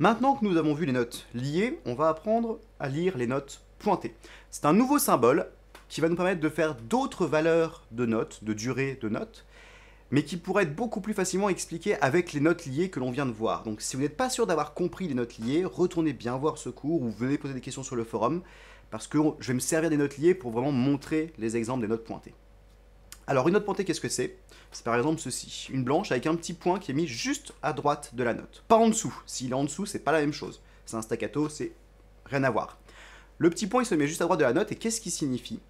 Maintenant que nous avons vu les notes liées, on va apprendre à lire les notes pointées. C'est un nouveau symbole qui va nous permettre de faire d'autres valeurs de notes, de durée de notes, mais qui pourrait être beaucoup plus facilement expliqué avec les notes liées que l'on vient de voir. Donc si vous n'êtes pas sûr d'avoir compris les notes liées, retournez bien voir ce cours ou venez poser des questions sur le forum, parce que je vais me servir des notes liées pour vraiment montrer les exemples des notes pointées. Alors une note pointée, qu'est-ce que c'est C'est par exemple ceci, une blanche avec un petit point qui est mis juste à droite de la note. Pas en dessous, s'il est en dessous, c'est pas la même chose. C'est un staccato, c'est rien à voir. Le petit point, il se met juste à droite de la note, et qu'est-ce qu'il signifie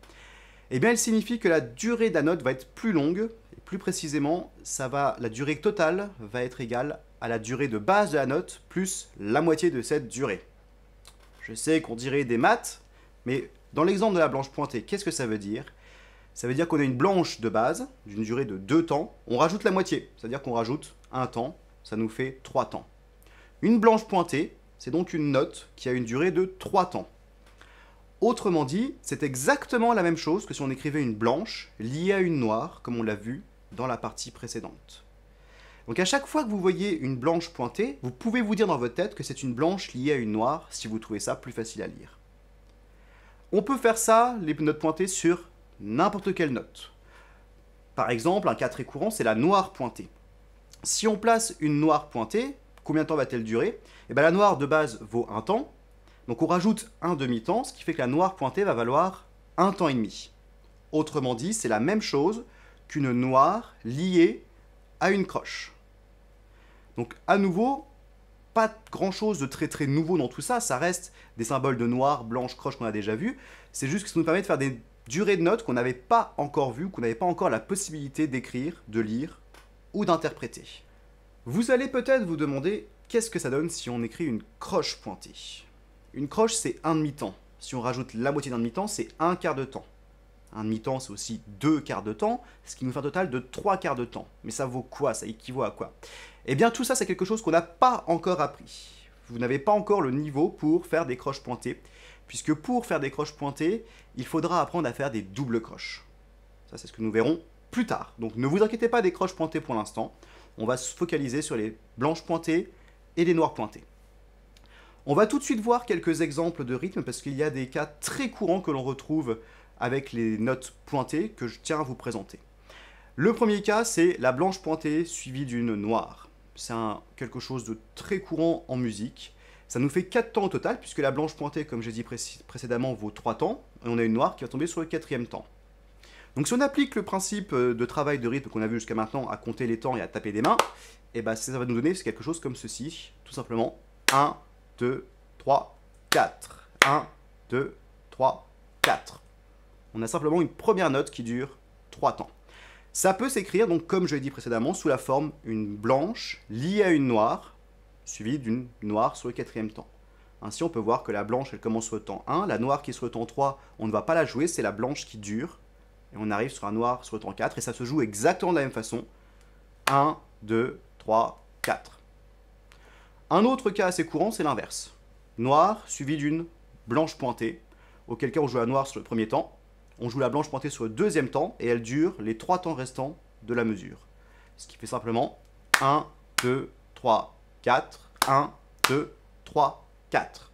Eh bien, il signifie que la durée de la note va être plus longue, et plus précisément, ça va, la durée totale va être égale à la durée de base de la note, plus la moitié de cette durée. Je sais qu'on dirait des maths, mais dans l'exemple de la blanche pointée, qu'est-ce que ça veut dire ça veut dire qu'on a une blanche de base, d'une durée de 2 temps. On rajoute la moitié, c'est-à-dire qu'on rajoute un temps, ça nous fait 3 temps. Une blanche pointée, c'est donc une note qui a une durée de 3 temps. Autrement dit, c'est exactement la même chose que si on écrivait une blanche liée à une noire, comme on l'a vu dans la partie précédente. Donc à chaque fois que vous voyez une blanche pointée, vous pouvez vous dire dans votre tête que c'est une blanche liée à une noire, si vous trouvez ça plus facile à lire. On peut faire ça, les notes pointées, sur n'importe quelle note. Par exemple, un cas très courant, c'est la noire pointée. Si on place une noire pointée, combien de temps va-t-elle durer Et eh bien la noire de base vaut un temps, donc on rajoute un demi-temps, ce qui fait que la noire pointée va valoir un temps et demi. Autrement dit, c'est la même chose qu'une noire liée à une croche. Donc à nouveau, pas grand chose de très très nouveau dans tout ça, ça reste des symboles de noir, blanche, croche qu'on a déjà vu, c'est juste que ça nous permet de faire des Durée de note qu'on n'avait pas encore vue, qu'on n'avait pas encore la possibilité d'écrire, de lire ou d'interpréter. Vous allez peut-être vous demander qu'est-ce que ça donne si on écrit une croche pointée. Une croche, c'est un demi-temps. Si on rajoute la moitié d'un demi-temps, c'est un quart de temps. Un demi-temps, c'est aussi deux quarts de temps, ce qui nous fait un total de trois quarts de temps. Mais ça vaut quoi Ça équivaut à quoi Eh bien, tout ça, c'est quelque chose qu'on n'a pas encore appris vous n'avez pas encore le niveau pour faire des croches pointées, puisque pour faire des croches pointées, il faudra apprendre à faire des doubles croches. Ça, c'est ce que nous verrons plus tard. Donc ne vous inquiétez pas des croches pointées pour l'instant, on va se focaliser sur les blanches pointées et les noires pointées. On va tout de suite voir quelques exemples de rythmes, parce qu'il y a des cas très courants que l'on retrouve avec les notes pointées que je tiens à vous présenter. Le premier cas, c'est la blanche pointée suivie d'une noire c'est quelque chose de très courant en musique. Ça nous fait 4 temps au total, puisque la blanche pointée, comme j'ai dit précédemment, vaut 3 temps, et on a une noire qui va tomber sur le quatrième temps. Donc si on applique le principe euh, de travail de rythme qu'on a vu jusqu'à maintenant à compter les temps et à taper des mains, et eh ben ça va nous donner quelque chose comme ceci, tout simplement 1, 2, 3, 4. 1, 2, 3, 4. On a simplement une première note qui dure 3 temps. Ça peut s'écrire, donc comme je l'ai dit précédemment, sous la forme une blanche liée à une noire, suivie d'une noire sur le quatrième temps. Ainsi, on peut voir que la blanche, elle commence le temps 1, la noire qui est sur le temps 3, on ne va pas la jouer, c'est la blanche qui dure, et on arrive sur un noir sur le temps 4, et ça se joue exactement de la même façon. 1, 2, 3, 4. Un autre cas assez courant, c'est l'inverse. Noir suivi d'une blanche pointée, auquel cas on joue la noir sur le premier temps, on joue la blanche pointée sur le deuxième temps et elle dure les trois temps restants de la mesure. Ce qui fait simplement 1, 2, 3, 4, 1, 2, 3, 4.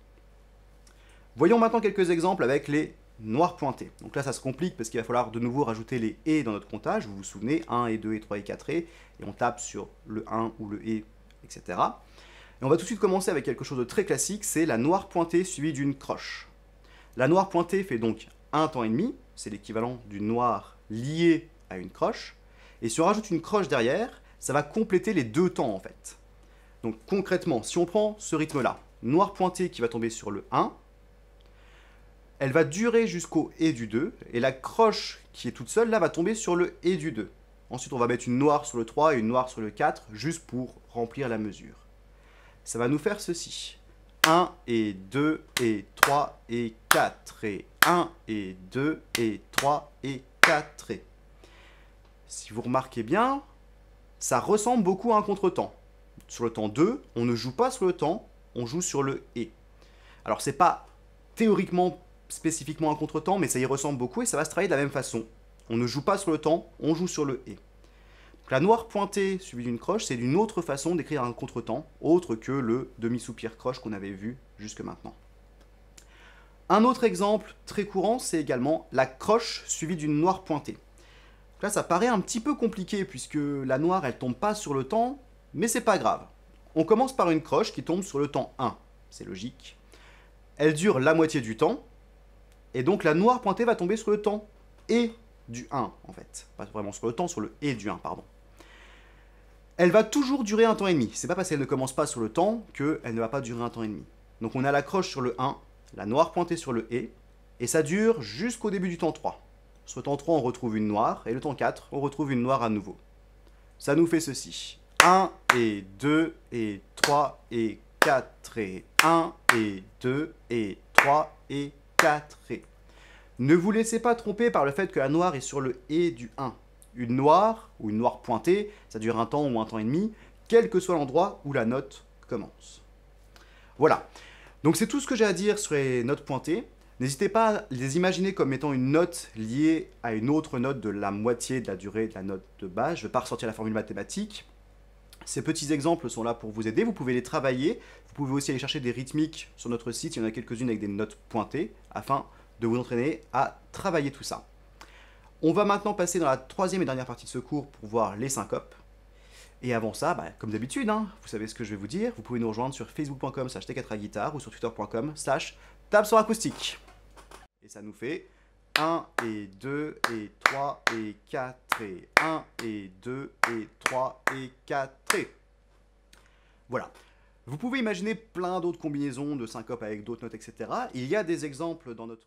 Voyons maintenant quelques exemples avec les noirs pointés. Donc là ça se complique parce qu'il va falloir de nouveau rajouter les et dans notre comptage, vous vous souvenez, 1 et 2 et 3 et 4 et, et on tape sur le 1 ou le et, etc. Et on va tout de suite commencer avec quelque chose de très classique, c'est la noire pointée suivie d'une croche. La noire pointée fait donc un temps et demi, c'est l'équivalent du noir lié à une croche. Et si on rajoute une croche derrière, ça va compléter les deux temps en fait. Donc concrètement, si on prend ce rythme-là, noir pointé qui va tomber sur le 1, elle va durer jusqu'au et du 2, et la croche qui est toute seule, là, va tomber sur le et du 2. Ensuite, on va mettre une noire sur le 3 et une noire sur le 4, juste pour remplir la mesure. Ça va nous faire ceci. 1 et 2 et 3 et 4 et 1 et 2 et 3 et 4 et... Si vous remarquez bien, ça ressemble beaucoup à un contretemps. Sur le temps 2, on ne joue pas sur le temps, on joue sur le et. Alors c'est pas théoriquement spécifiquement un contretemps, mais ça y ressemble beaucoup et ça va se travailler de la même façon. On ne joue pas sur le temps, on joue sur le et. La noire pointée suivie d'une croche, c'est d'une autre façon d'écrire un contretemps, autre que le demi-soupir croche qu'on avait vu jusque maintenant. Un autre exemple très courant, c'est également la croche suivie d'une noire pointée. là, ça paraît un petit peu compliqué puisque la noire, elle tombe pas sur le temps, mais c'est pas grave. On commence par une croche qui tombe sur le temps 1, c'est logique. Elle dure la moitié du temps, et donc la noire pointée va tomber sur le temps et du 1 en fait. Pas vraiment sur le temps, sur le et du 1, pardon. Elle va toujours durer un temps et demi. C'est pas parce qu'elle ne commence pas sur le temps qu'elle ne va pas durer un temps et demi. Donc on a la croche sur le 1, la noire pointée sur le et, et ça dure jusqu'au début du temps 3. Sur le temps 3, on retrouve une noire, et le temps 4, on retrouve une noire à nouveau. Ça nous fait ceci. 1 et 2 et 3 et 4 et 1 et 2 et 3 et 4 et. Ne vous laissez pas tromper par le fait que la noire est sur le et du 1 une noire ou une noire pointée, ça dure un temps ou un temps et demi, quel que soit l'endroit où la note commence. Voilà. Donc c'est tout ce que j'ai à dire sur les notes pointées. N'hésitez pas à les imaginer comme étant une note liée à une autre note de la moitié de la durée de la note de base. Je ne vais pas ressortir la formule mathématique. Ces petits exemples sont là pour vous aider, vous pouvez les travailler, vous pouvez aussi aller chercher des rythmiques sur notre site, il y en a quelques-unes avec des notes pointées, afin de vous entraîner à travailler tout ça. On va maintenant passer dans la troisième et dernière partie de ce cours pour voir les syncopes. Et avant ça, bah, comme d'habitude, hein, vous savez ce que je vais vous dire, vous pouvez nous rejoindre sur facebook.com slash t 4 guitare ou sur twitter.com slash acoustique. Et ça nous fait 1 et 2 et 3 et 4 et 1 et 2 et 3 et 4 et... Voilà. Vous pouvez imaginer plein d'autres combinaisons de syncopes avec d'autres notes, etc. Il y a des exemples dans notre...